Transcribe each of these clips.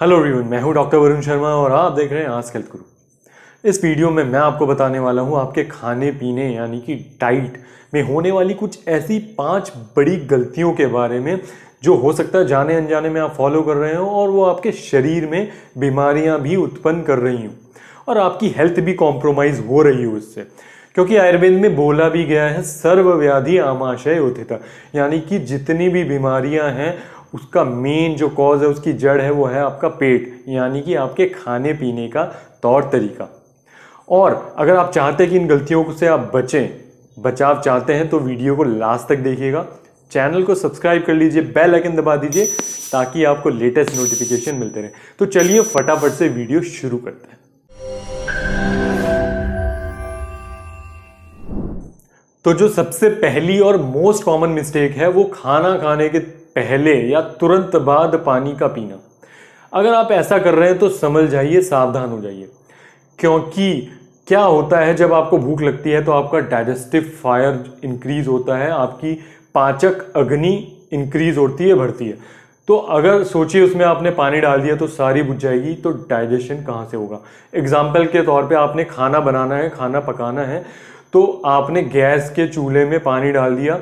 hello रिवन मैं हूं doctor Varun Sharma और आप देख रहे हैं आज हेल्थ गुरु इस वीडियो में मैं आपको बताने वाला हूं आपके खाने पीने यानी कि डाइट में होने वाली कुछ ऐसी पांच बड़ी गलतियों के बारे में जो हो सकता है जाने अनजाने में आप फॉलो कर रहे हो और वो आपके शरीर में बीमारियां भी उत्पन्न कर रही हूँ और आपकी हेल्थ भी कॉम्प्रोमाइज़ हो रही हो इससे क्योंकि आयुर्वेद में बोला भी गया है सर्वव्याधि आमाशय होते यानी कि जितनी भी बीमारियां हैं उसका मेन जो कॉज है उसकी जड़ है वो है आपका पेट यानी कि आपके खाने पीने का तौर तरीका और अगर आप चाहते हैं कि इन गलतियों से आप बचें बचाव चाहते हैं तो वीडियो को लास्ट तक देखिएगा चैनल को सब्सक्राइब कर लीजिए बेल आइकन दबा दीजिए ताकि आपको लेटेस्ट नोटिफिकेशन मिलते रहे तो चलिए फटाफट से वीडियो शुरू करते हैं तो जो सबसे पहली और मोस्ट कॉमन मिस्टेक है वो खाना खाने के पहले या तुरंत बाद पानी का पीना अगर आप ऐसा कर रहे हैं तो समझ जाइए सावधान हो जाइए क्योंकि क्या होता है जब आपको भूख लगती है तो आपका डाइजेस्टिव फायर इंक्रीज होता है आपकी पाचक अग्नि इंक्रीज होती है बढ़ती है तो अगर सोचिए उसमें आपने पानी डाल दिया तो सारी बुझ जाएगी तो डाइजेशन कहाँ से होगा एग्जाम्पल के तौर पे आपने खाना बनाना है खाना पकाना है तो आपने गैस के चूल्हे में पानी डाल दिया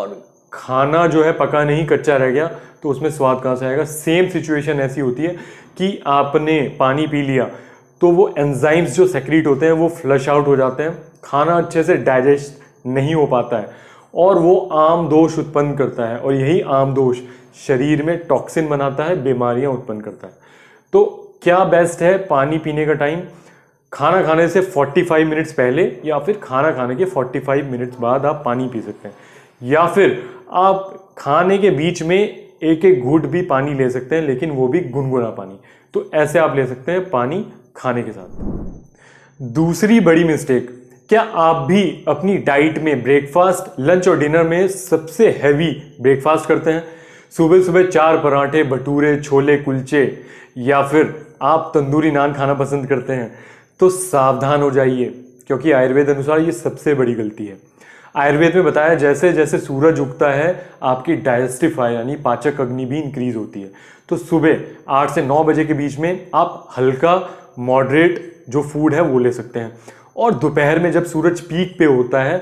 और खाना जो है पका नहीं कच्चा रह गया तो उसमें स्वाद कहाँ से आएगा सेम सिचुएशन ऐसी होती है कि आपने पानी पी लिया तो वो एंजाइम्स जो सेक्रीट होते हैं वो फ्लश आउट हो जाते हैं खाना अच्छे से डाइजेस्ट नहीं हो पाता है और वो आम दोष उत्पन्न करता है और यही आम दोष शरीर में टॉक्सिन बनाता है बीमारियां उत्पन्न करता है तो क्या बेस्ट है पानी पीने का टाइम खाना खाने से 45 मिनट्स पहले या फिर खाना खाने के 45 मिनट्स बाद आप पानी पी सकते हैं या फिर आप खाने के बीच में एक एक घूट भी पानी ले सकते हैं लेकिन वो भी गुनगुना पानी तो ऐसे आप ले सकते हैं पानी खाने के साथ दूसरी बड़ी मिस्टेक क्या आप भी अपनी डाइट में ब्रेकफास्ट लंच और डिनर में सबसे हैवी ब्रेकफास्ट करते हैं सुबह सुबह चार पराठे भटूरे छोले कुलचे या फिर आप तंदूरी नान खाना पसंद करते हैं तो सावधान हो जाइए क्योंकि आयुर्वेद अनुसार ये सबसे बड़ी गलती है आयुर्वेद में बताया जैसे जैसे सूरज उगता है आपकी डाइजेस्टिफाई यानी पाचक अग्नि भी इंक्रीज होती है तो सुबह आठ से नौ बजे के बीच में आप हल्का मॉडरेट जो फूड है वो ले सकते हैं और दोपहर में जब सूरज पीक पे होता है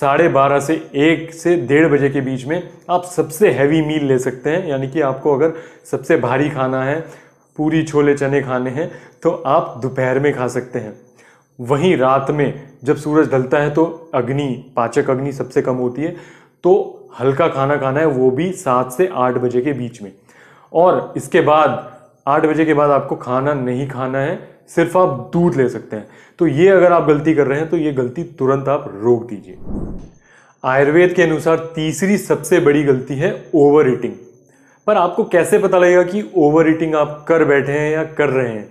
साढ़े बारह से एक से डेढ़ बजे के बीच में आप सबसे हैवी मील ले सकते हैं यानी कि आपको अगर सबसे भारी खाना है पूरी छोले चने खाने हैं तो आप दोपहर में खा सकते हैं वहीं रात में जब सूरज ढलता है तो अग्नि पाचक अग्नि सबसे कम होती है तो हल्का खाना खाना है वो भी सात से आठ बजे के बीच में और इसके बाद आठ बजे के बाद आपको खाना नहीं खाना है सिर्फ आप दूध ले सकते हैं तो ये अगर आप गलती कर रहे हैं तो ये गलती तुरंत आप रोक दीजिए आयुर्वेद के अनुसार तीसरी सबसे बड़ी गलती है ओवर ईटिंग पर आपको कैसे पता लगेगा कि ओवर ईटिंग आप कर बैठे हैं या कर रहे हैं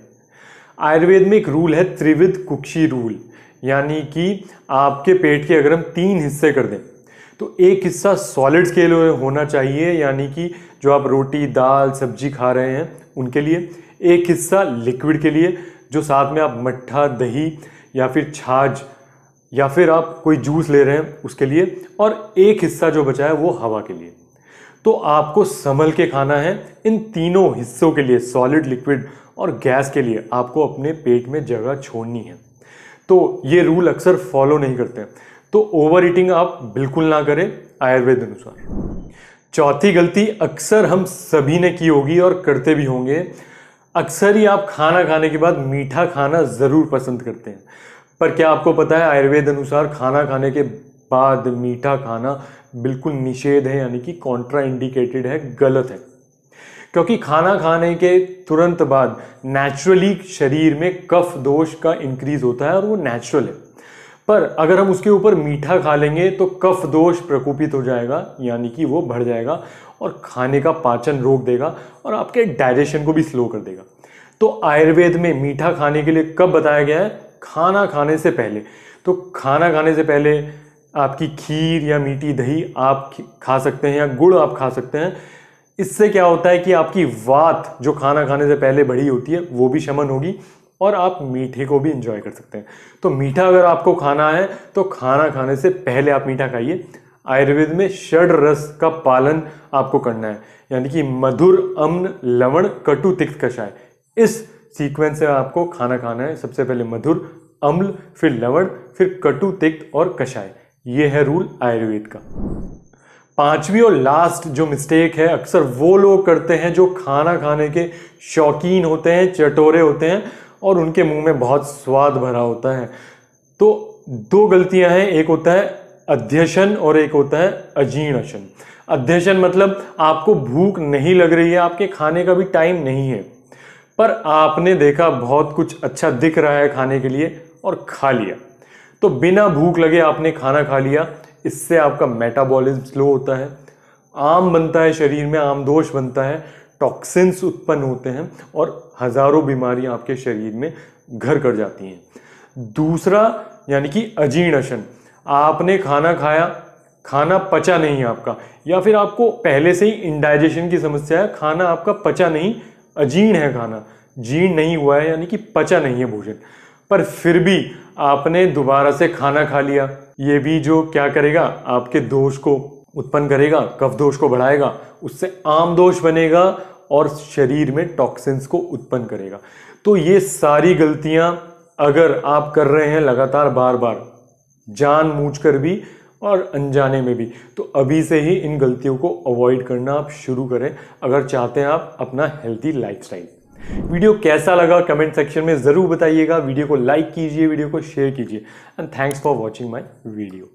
आयुर्वेद में एक रूल है त्रिविध कुक्षी रूल यानी कि आपके पेट के अगर हम तीन हिस्से कर दें तो एक हिस्सा सॉलिड के लिए होना चाहिए यानी कि जो आप रोटी दाल सब्जी खा रहे हैं उनके लिए एक हिस्सा लिक्विड के लिए जो साथ में आप मट्ठा दही या फिर छाछ या फिर आप कोई जूस ले रहे हैं उसके लिए और एक हिस्सा जो बचा है वो हवा के लिए तो आपको संभल के खाना है इन तीनों हिस्सों के लिए सॉलिड लिक्विड और गैस के लिए आपको अपने पेट में जगह छोड़नी है तो ये रूल अक्सर फॉलो नहीं करते तो ओवर ईटिंग आप बिल्कुल ना करें आयुर्वेद अनुसार चौथी गलती अक्सर हम सभी ने की होगी और करते भी होंगे अक्सर ही आप खाना खाने के बाद मीठा खाना ज़रूर पसंद करते हैं पर क्या आपको पता है आयुर्वेद अनुसार खाना खाने के बाद मीठा खाना बिल्कुल निषेध है यानी कि कॉन्ट्रा इंडिकेटेड है गलत है क्योंकि खाना खाने के तुरंत बाद नेचुरली शरीर में कफ दोष का इंक्रीज होता है और वो नेचुरल है पर अगर हम उसके ऊपर मीठा खा लेंगे तो कफ दोष प्रकोपित हो जाएगा यानी कि वो बढ़ जाएगा और खाने का पाचन रोक देगा और आपके डाइजेशन को भी स्लो कर देगा तो आयुर्वेद में मीठा खाने के लिए कब बताया गया है खाना खाने से पहले तो खाना खाने से पहले आपकी खीर या मीठी दही आप खा सकते हैं या गुड़ आप खा सकते हैं इससे क्या होता है कि आपकी वात जो खाना खाने से पहले बड़ी होती है वो भी शमन होगी और आप मीठे को भी इंजॉय कर सकते हैं तो मीठा अगर आपको खाना है तो खाना खाने से पहले आप मीठा खाइए आयुर्वेद में षड रस का पालन आपको करना है यानी कि मधुर अम्न लवण कटु तिक्त कषाय इस सीक्वेंस से आपको खाना खाना है सबसे पहले मधुर अम्ल फिर लवण फिर कटु तिक्त और कषाय ये है रूल आयुर्वेद का पांचवी और लास्ट जो मिस्टेक है अक्सर वो लोग करते हैं जो खाना खाने के शौकीन होते हैं चटोरे होते हैं और उनके मुंह में बहुत स्वाद भरा होता है तो दो गलतियां हैं एक होता है अध्यशन और एक होता है अजीर्णशन अध्यशन मतलब आपको भूख नहीं लग रही है आपके खाने का भी टाइम नहीं है पर आपने देखा बहुत कुछ अच्छा दिख रहा है खाने के लिए और खा लिया तो बिना भूख लगे आपने खाना खा लिया इससे आपका मेटाबॉलिज्म स्लो होता है आम बनता है शरीर में आम दोष बनता है टॉक्सिन्स उत्पन्न होते हैं और हज़ारों बीमारियां आपके शरीर में घर कर जाती हैं दूसरा यानी कि अजीर्णशन आपने खाना खाया खाना पचा नहीं आपका या फिर आपको पहले से ही इंडाइजेशन की समस्या है खाना आपका पचा नहीं अजीर्ण है खाना जीर्ण नहीं हुआ है यानी कि पचा नहीं है भोजन पर फिर भी आपने दोबारा से खाना खा लिया ये भी जो क्या करेगा आपके दोष को उत्पन्न करेगा कफ दोष को बढ़ाएगा उससे आम दोष बनेगा और शरीर में टॉक्सिन्स को उत्पन्न करेगा तो ये सारी गलतियां अगर आप कर रहे हैं लगातार बार बार जान मूझ कर भी और अनजाने में भी तो अभी से ही इन गलतियों को अवॉइड करना आप शुरू करें अगर चाहते हैं आप अपना हेल्थी लाइफस्टाइल वीडियो कैसा लगा कमेंट सेक्शन में ज़रूर बताइएगा वीडियो को लाइक कीजिए वीडियो को शेयर कीजिए and thanks for watching my video